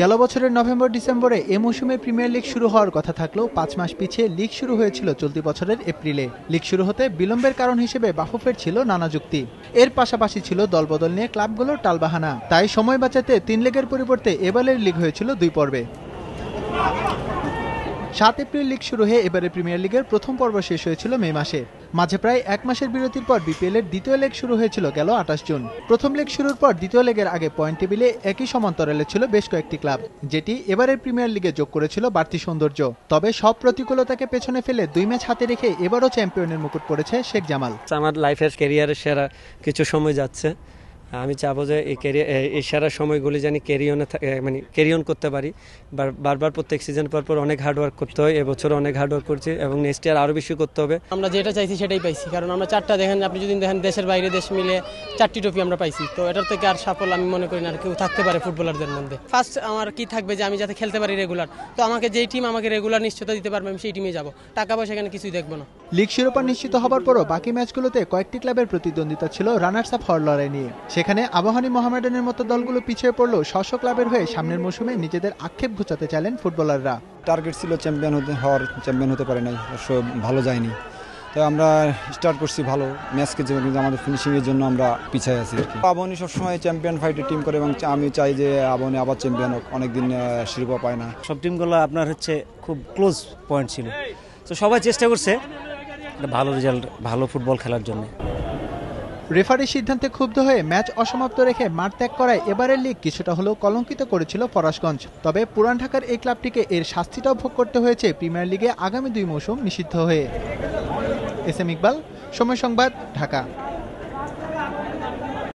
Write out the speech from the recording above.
গেল বছরের নভেম্বর ডিসেম্বরে এ মৌসুমে প্রিমিয়ার লিগ শুরু হওয়ার কথা থাকলেও পাঁচ মাস পিছিয়ে লিগ শুরু হয়েছিল চলতি বছরের এপ্রিলে লিগ শুরু হতে বিলম্বের কারণ হিসেবে বাফুফের ছিল নানা যুক্তি এর পাশাপাশি ছিল দলবদল নিয়ে ক্লাবগুলোর টালবাহানা তাই সময় বাঁচাতে তিন লেগের পরিবর্তে এবারের লিগ হয়েছিল দুই পর্বে সাত এপ্রিল লিগ শুরু হয়ে এবারে প্রিমিয়ার লিগের প্রথম পর্ব শেষ হয়েছিল মে মাসে মাঝে প্রায় এক মাসের বিরতির পর বিপিএল এর দ্বিতীয় লেগ শুরু হয়েছিল গেল আঠাশ জুন প্রথম লেগ শুরুর পর দ্বিতীয় লেগের আগে পয়েন্ট টেবিলে একই সমান্তরালে ছিল বেশ কয়েকটি ক্লাব যেটি এবারের প্রিমিয়ার লিগে যোগ করেছিল বাড়তি সৌন্দর্য তবে সব প্রতিকূলতাকে পেছনে ফেলে দুই ম্যাচ হাতে রেখে এবারও চ্যাম্পিয়নের মুকুট পড়েছে শেখ জামাল আমার লাইফের ক্যারিয়ারের সেরা কিছু সময় যাচ্ছে আমি চাবো যে এই ক্যারিয়ার এই সারা সময়গুলি জানি ক্যারিয়নে মানে ক্যারিয়ন করতে পারি বারবার প্রত্যেক সিজন পর পর অনেক হার্ডওয়ার্ক করতে হয় এবছর অনেক হার্ডওয়ার্ক করছি এবং নেক্সট ইয়ার আরও বেশি করতে হবে আমরা যেটা চাইছি সেটাই পাইছি কারণ আমরা চারটা দেখেন আপনি যদি দেখেন দেশের বাইরে দেশ মিলে চারটি ট্রফি আমরা পাইছি তো এটার থেকে আর সাফল্য আমি মনে করি না আর কেউ থাকতে পারে ফুটবলারদের মধ্যে ফার্স্ট আমার কি থাকবে যে আমি যাতে খেলতে পারি রেগুলার তো আমাকে যেই টিম আমাকে রেগুলার নিশ্চয়তা দিতে পারবে আমি সেই টিমে যাবো টাকা পয়সা এখানে কিছুই দেখবো না লিগ শিরোপা নিশ্চিত হবার পরও বাকি ম্যাচগুলোতে কয়েকটি ক্লাবের প্রতিদ্বন্দ্বিতা ছিল রানার্স আপ হওয়ার লড়াই নিয়ে সেখানে আবাহনী মোহামেডানের মতো দলগুলো পিছিয়ে পড়লো স্বস্ব ক্লাবের হয়ে সামনের মৌসুমে নিজেদের আক্ষেপ ঘুচাতে চাইলেন ফুটবলাররা টার্গেট ছিল চ্যাম্পিয়ন হতে হওয়ার চ্যাম্পিয়ন হতে পারে নাই ভালো যায়নি তো আমরা স্টার্ট করছি ভালো ম্যাচকে খেলছি কিন্তু আমাদের ফিনিশিংয়ের জন্য আমরা পিছিয়ে আছি আর আবহনী সবসময় চ্যাম্পিয়ন ফাইটে টিম করে এবং আমি চাই যে আবহনী আবার চ্যাম্পিয়ন হোক অনেকদিন শিরোপা পায় না সব টিমগুলো আপনার হচ্ছে খুব ক্লোজ পয়েন্ট ছিল তো সবাই চেষ্টা করছে ভালো রেজাল্ট ভালো ফুটবল খেলার জন্য রেফারি সিদ্ধান্তে ক্ষুব্ধ হয়ে ম্যাচ অসমাপ্ত রেখে মাঠ ত্যাগ করায় এবারের লিগ কিছুটা হলেও কলঙ্কিত করেছিল ফরাসগঞ্জ তবে পুরান ঢাকার এই ক্লাবটিকে এর শাস্তিটাও ভোগ করতে হয়েছে প্রিমিয়ার লিগে আগামী দুই মৌসুম নিষিদ্ধ হয়ে এস এম ইকবাল সময় সংবাদ ঢাকা